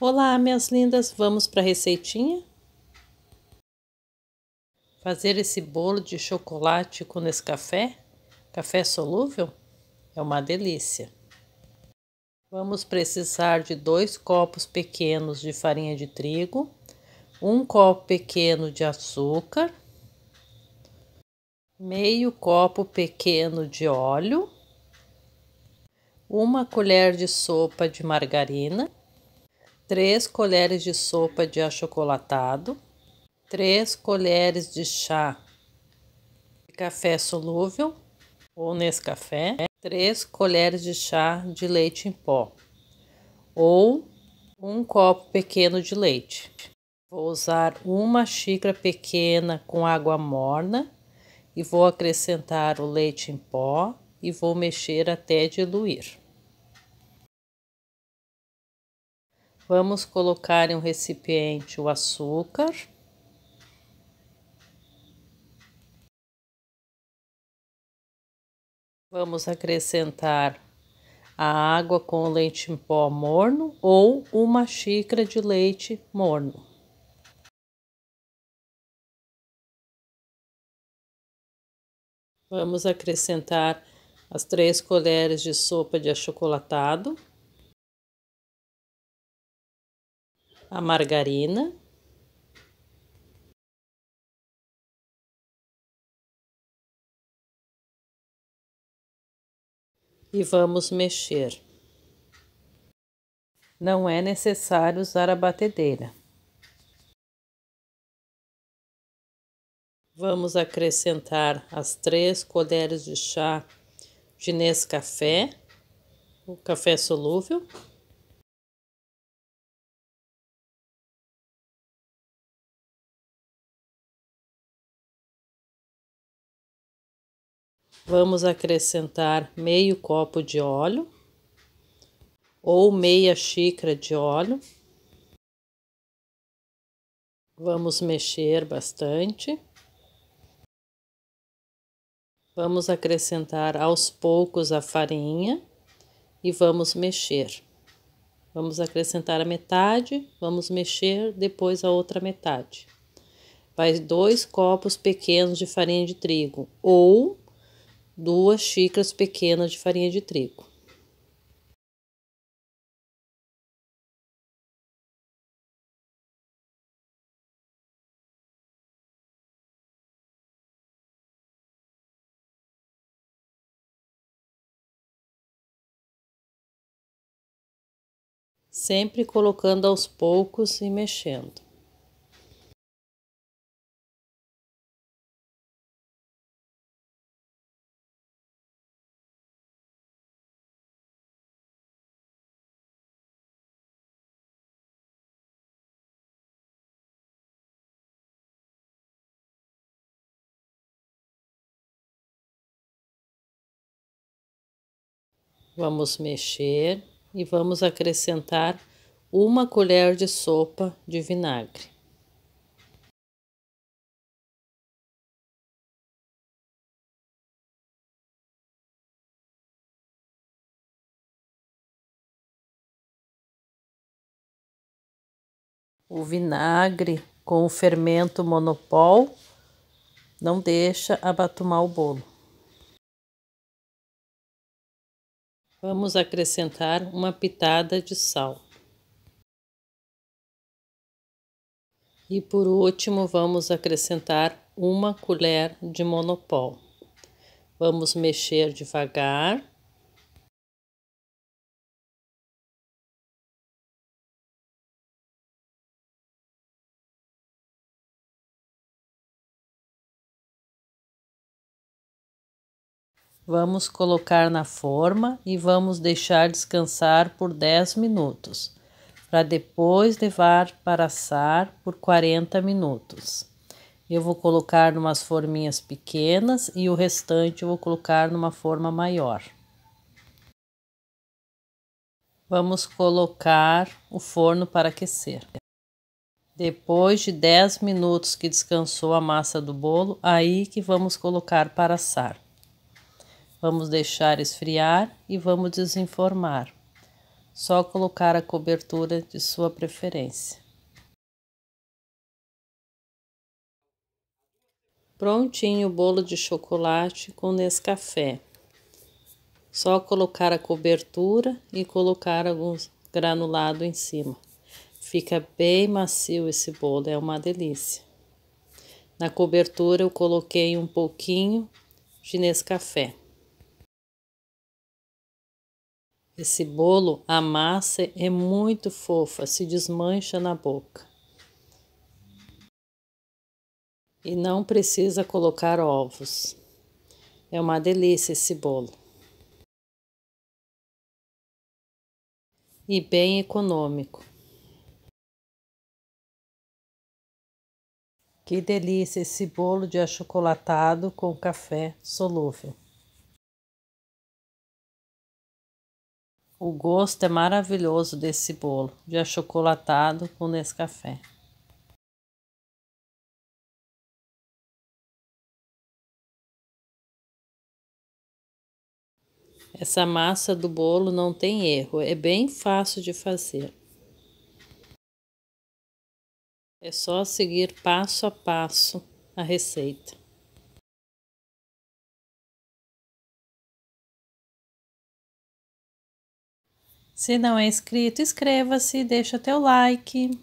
Olá, minhas lindas, vamos para a receitinha? Fazer esse bolo de chocolate com esse café, café solúvel, é uma delícia. Vamos precisar de dois copos pequenos de farinha de trigo, um copo pequeno de açúcar, meio copo pequeno de óleo, uma colher de sopa de margarina, 3 colheres de sopa de achocolatado, 3 colheres de chá de café solúvel ou Nescafé, 3 colheres de chá de leite em pó ou um copo pequeno de leite. Vou usar uma xícara pequena com água morna e vou acrescentar o leite em pó e vou mexer até diluir. Vamos colocar em um recipiente o açúcar. Vamos acrescentar a água com o leite em pó morno ou uma xícara de leite morno. Vamos acrescentar as três colheres de sopa de achocolatado. a margarina. E vamos mexer. Não é necessário usar a batedeira. Vamos acrescentar as três colheres de chá de Nescafé, o café solúvel. Vamos acrescentar meio copo de óleo ou meia xícara de óleo. Vamos mexer bastante. Vamos acrescentar aos poucos a farinha e vamos mexer. Vamos acrescentar a metade, vamos mexer, depois a outra metade. Faz dois copos pequenos de farinha de trigo ou duas xícaras pequenas de farinha de trigo. sempre colocando aos poucos e mexendo. Vamos mexer e vamos acrescentar uma colher de sopa de vinagre. O vinagre com o fermento monopol não deixa abatumar o bolo. Vamos acrescentar uma pitada de sal. E por último, vamos acrescentar uma colher de monopol. Vamos mexer devagar Vamos colocar na forma e vamos deixar descansar por 10 minutos, para depois levar para assar por 40 minutos. Eu vou colocar umas forminhas pequenas e o restante eu vou colocar numa forma maior. Vamos colocar o forno para aquecer. Depois de 10 minutos que descansou a massa do bolo, aí que vamos colocar para assar. Vamos deixar esfriar e vamos desenformar. Só colocar a cobertura de sua preferência. Prontinho o bolo de chocolate com Nescafé. Só colocar a cobertura e colocar alguns granulado em cima. Fica bem macio esse bolo, é uma delícia. Na cobertura eu coloquei um pouquinho de Nescafé. Esse bolo, a massa é muito fofa, se desmancha na boca. E não precisa colocar ovos. É uma delícia esse bolo. E bem econômico. Que delícia esse bolo de achocolatado com café solúvel. O gosto é maravilhoso desse bolo, de achocolatado com Nescafé. Essa massa do bolo não tem erro, é bem fácil de fazer. É só seguir passo a passo a receita. Se não é inscrito, inscreva-se, deixa teu like.